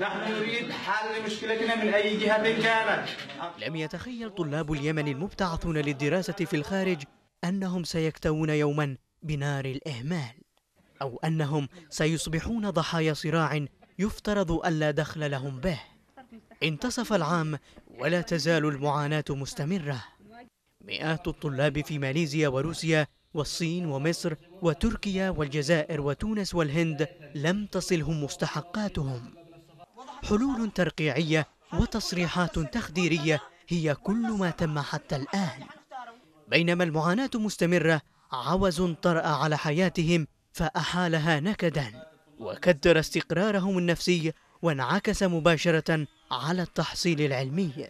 نحن نريد حل مشكلتنا من أي جهة كانت لم يتخيل طلاب اليمن المبتعثون للدراسة في الخارج أنهم سيكتوون يوما بنار الإهمال أو أنهم سيصبحون ضحايا صراع يفترض ألا دخل لهم به انتصف العام ولا تزال المعاناة مستمرة مئات الطلاب في ماليزيا وروسيا والصين ومصر وتركيا والجزائر وتونس والهند لم تصلهم مستحقاتهم حلول ترقيعية وتصريحات تخديرية هي كل ما تم حتى الآن بينما المعاناة مستمرة عوز طرأ على حياتهم فأحالها نكدا وكدر استقرارهم النفسي وانعكس مباشرة على التحصيل العلمي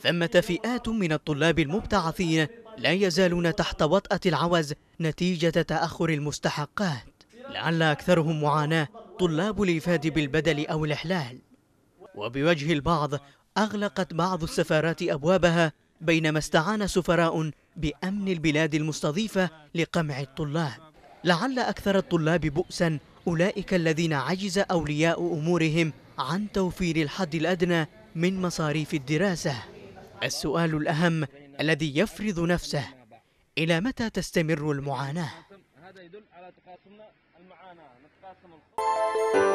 ثمة فئات من الطلاب المبتعثين لا يزالون تحت وطأة العوز نتيجة تأخر المستحقات لعل أكثرهم معاناة طلاب الإفاد بالبدل أو الإحلال وبوجه البعض أغلقت بعض السفارات أبوابها بينما استعان سفراء بأمن البلاد المستضيفة لقمع الطلاب لعل أكثر الطلاب بؤسا أولئك الذين عجز أولياء أمورهم عن توفير الحد الأدنى من مصاريف الدراسة السؤال الأهم الذي يفرض نفسه إلى متى تستمر المعاناة؟ هذا يدل على تقاسمنا المعاناة نتقاسم